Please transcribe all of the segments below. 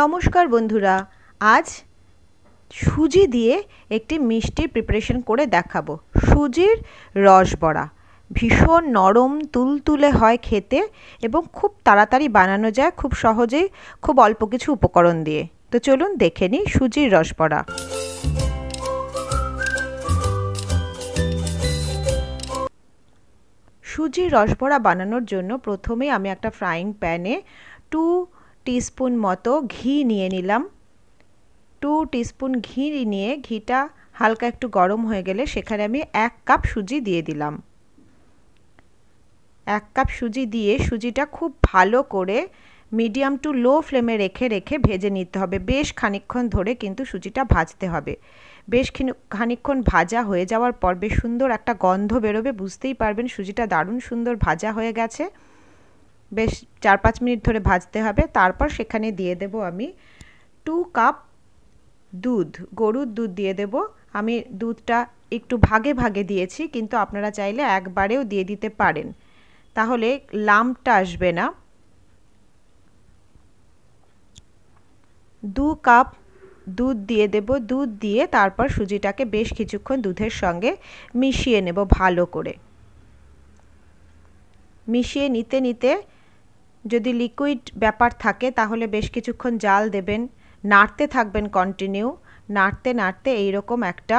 নমস্কার বন্ধুরা আজ সুজি দিয়ে একটি মিষ্টি প্রিপারেশন করে দেখাবো সুজির রস বড়া ভীষণ নরম তুলতুলে হয় খেতে এবং খুব তাড়াতাড়ি বানানো যায় খুব সহজেই খুব অল্প কিছু উপকরণ দিয়ে তো চলুন দেখে নিই সুজির বড়া সুজির রসবড়া বানানোর জন্য প্রথমে আমি একটা ফ্রাইং প্যানে টু টিস্পুন মতো ঘি নিয়ে নিলাম টু টিস্পুন ঘি নিয়ে ঘিটা হালকা একটু গরম হয়ে গেলে সেখানে আমি এক কাপ সুজি দিয়ে দিলাম এক কাপ সুজি দিয়ে সুজিটা খুব ভালো করে মিডিয়াম টু লো ফ্লেমে রেখে রেখে ভেজে নিতে হবে বেশ খানিক্ষণ ধরে কিন্তু সুজিটা ভাজতে হবে বেশ খানিক্ষণ ভাজা হয়ে যাওয়ার পর বেশ সুন্দর একটা গন্ধ বেরোবে বুঝতেই পারবেন সুজিটা দারুণ সুন্দর ভাজা হয়ে গেছে বেশ চার পাঁচ মিনিট ধরে ভাজতে হবে তারপর সেখানে দিয়ে দেব আমি টু কাপ দুধ গরুর দুধ দিয়ে দেব আমি দুধটা একটু ভাগে ভাগে দিয়েছি কিন্তু আপনারা চাইলে একবারেও দিয়ে দিতে পারেন তাহলে লামটা আসবে না দু কাপ দুধ দিয়ে দেব দুধ দিয়ে তারপর সুজিটাকে বেশ কিছুক্ষণ দুধের সঙ্গে মিশিয়ে নেব ভালো করে মিশিয়ে নিতে নিতে যদি লিকুইড ব্যাপার থাকে তাহলে বেশ কিছুক্ষণ জাল দেবেন নাড়তে থাকবেন কন্টিনিউ নাড়তে নাড়তে এইরকম একটা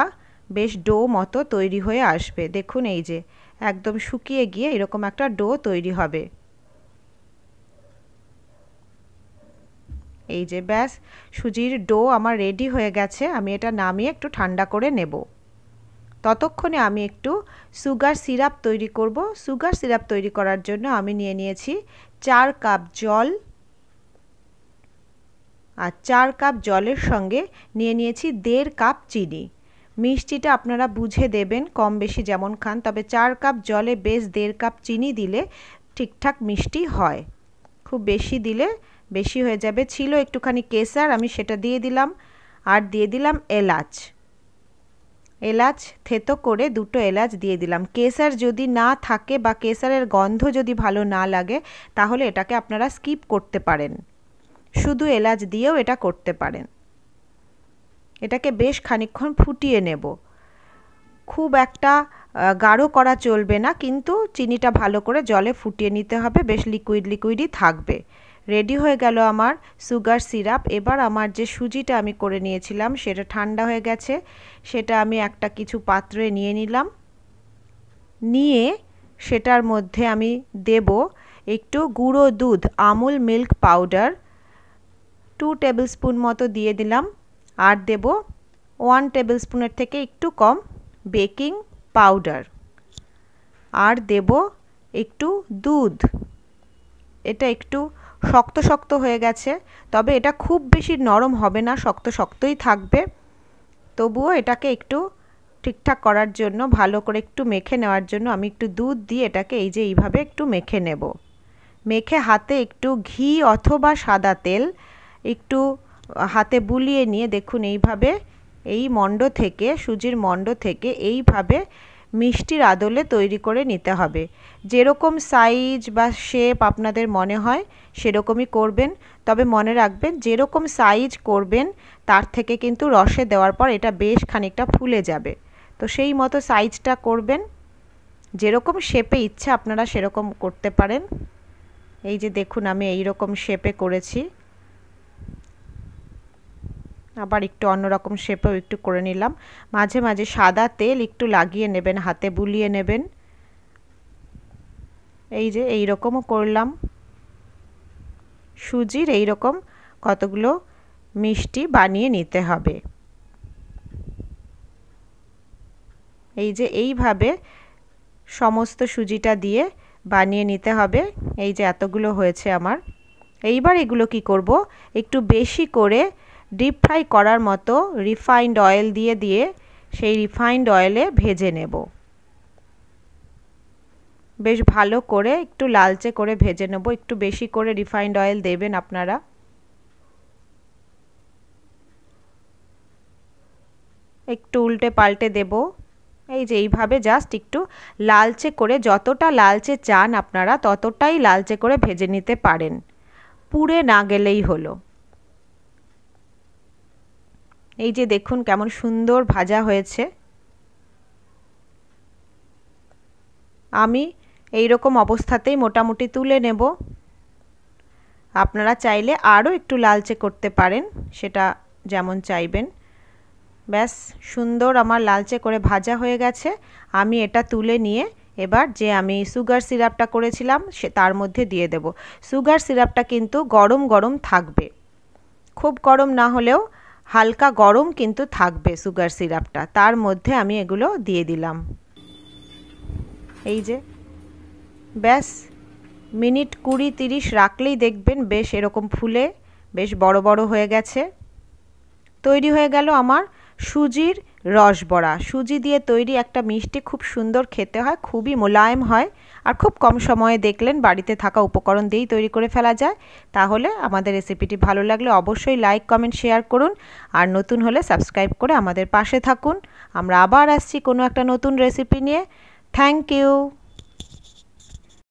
বেশ ডো মতো তৈরি হয়ে আসবে দেখুন এই যে একদম শুকিয়ে গিয়ে এরকম একটা ডো তৈরি হবে এই যে ব্যাস সুজির ডো আমার রেডি হয়ে গেছে আমি এটা নামিয়ে একটু ঠান্ডা করে নেবো ততক্ষণে আমি একটু সুগার সিরাপ তৈরি করব সুগার সিরাপ তৈরি করার জন্য আমি নিয়ে নিয়েছি চার কাপ জল আর চার কাপ জলের সঙ্গে নিয়ে নিয়েছি দেড় কাপ চিনি মিষ্টিটা আপনারা বুঝে দেবেন কম বেশি যেমন খান তবে চার কাপ জলে বেশ দেড় কাপ চিনি দিলে ঠিকঠাক মিষ্টি হয় খুব বেশি দিলে বেশি হয়ে যাবে ছিল একটুখানি কেসার আমি সেটা দিয়ে দিলাম আর দিয়ে দিলাম এলাচ এলাচ থেতো করে দুটো এলাচ দিয়ে দিলাম কেসার যদি না থাকে বা কেসারের গন্ধ যদি ভালো না লাগে তাহলে এটাকে আপনারা স্কিপ করতে পারেন শুধু এলাচ দিয়েও এটা করতে পারেন এটাকে বেশ খানিক্ষণ ফুটিয়ে নেব খুব একটা গাঢ় করা চলবে না কিন্তু চিনিটা ভালো করে জলে ফুটিয়ে নিতে হবে বেশ লিকুইড লিকুইডই থাকবে রেডি হয়ে গেল আমার সুগার সিরাপ এবার আমার যে সুজিটা আমি করে নিয়েছিলাম সেটা ঠান্ডা হয়ে গেছে সেটা আমি একটা কিছু পাত্রে নিয়ে নিলাম নিয়ে সেটার মধ্যে আমি দেব একটু গুঁড়ো দুধ Amul milk powder two tablespoon মতো দিয়ে দিলাম আর দেব ওয়ান টেবিল স্পুনের থেকে একটু কম বেকিং পাউডার আর দেব একটু দুধ এটা একটু শক্ত শক্ত হয়ে গেছে তবে এটা খুব বেশি নরম হবে না শক্ত শক্তই থাকবে তবুও এটাকে একটু ঠিকঠাক করার জন্য ভালো করে একটু মেখে নেওয়ার জন্য আমি একটু দুধ দিয়ে এটাকে এই যে এইভাবে একটু মেখে নেব মেখে হাতে একটু ঘি অথবা সাদা তেল একটু হাতে বুলিয়ে নিয়ে দেখুন এইভাবে এই মণ্ড থেকে সুজির মণ্ড থেকে এইভাবে মিষ্টির আদলে তৈরি করে নিতে হবে যেরকম সাইজ বা শেপ আপনাদের মনে হয় সেরকমই করবেন তবে মনে রাখবেন যেরকম সাইজ করবেন তার থেকে কিন্তু রসে দেওয়ার পর এটা বেশ খানিকটা ফুলে যাবে তো সেই মতো সাইজটা করবেন যেরকম শেপে ইচ্ছা আপনারা সেরকম করতে পারেন এই যে দেখুন আমি এই রকম শেপে করেছি আবার একটু অন্যরকম শেপেও একটু করে নিলাম মাঝে মাঝে সাদা তেল একটু লাগিয়ে নেবেন হাতে বুলিয়ে নেবেন এই যে এই রকমও করলাম সুজির এই রকম কতগুলো মিষ্টি বানিয়ে নিতে হবে এই যে এইভাবে সমস্ত সুজিটা দিয়ে বানিয়ে নিতে হবে এই যে এতগুলো হয়েছে আমার এইবার এগুলো কি করব একটু বেশি করে ডিপ ফ্রাই করার মতো রিফাইন্ড অয়েল দিয়ে দিয়ে সেই রিফাইন্ড অয়েলে ভেজে নেব বেশ ভালো করে একটু লালচে করে ভেজে নেব একটু বেশি করে রিফাইন্ড অয়েল দেবেন আপনারা একটু উল্টে পাল্টে দেব এই যে এইভাবে জাস্ট একটু লালচে করে যতটা লালচে চান আপনারা ততটাই লালচে করে ভেজে নিতে পারেন পুড়ে না গেলেই হলো এই যে দেখুন কেমন সুন্দর ভাজা হয়েছে আমি এই রকম অবস্থাতেই মোটামুটি তুলে নেব আপনারা চাইলে আরও একটু লালচে করতে পারেন সেটা যেমন চাইবেন ব্যাস সুন্দর আমার লালচে করে ভাজা হয়ে গেছে আমি এটা তুলে নিয়ে এবার যে আমি সুগার সিরাপটা করেছিলাম সে তার মধ্যে দিয়ে দেব সুগার সিরাপটা কিন্তু গরম গরম থাকবে খুব গরম না হলেও হালকা গরম কিন্তু থাকবে সুগার সিরাপটা তার মধ্যে আমি এগুলো দিয়ে দিলাম এই যে ব্যাস মিনিট কুড়ি তিরিশ রাখলেই দেখবেন বেশ এরকম ফুলে বেশ বড় বড় হয়ে গেছে তৈরি হয়ে গেল আমার সুজির রসবড়া সুজি দিয়ে তৈরি একটা মিষ্টি খুব সুন্দর খেতে হয় খুবই মোলায়েম হয় আর খুব কম সময়ে দেখলেন বাড়িতে থাকা উপকরণ দিয়েই তৈরি করে ফেলা যায় তাহলে আমাদের রেসিপিটি ভালো লাগলে অবশ্যই লাইক কমেন্ট শেয়ার করুন আর নতুন হলে সাবস্ক্রাইব করে আমাদের পাশে থাকুন আমরা আবার আসছি কোনো একটা নতুন রেসিপি নিয়ে থ্যাংক ইউ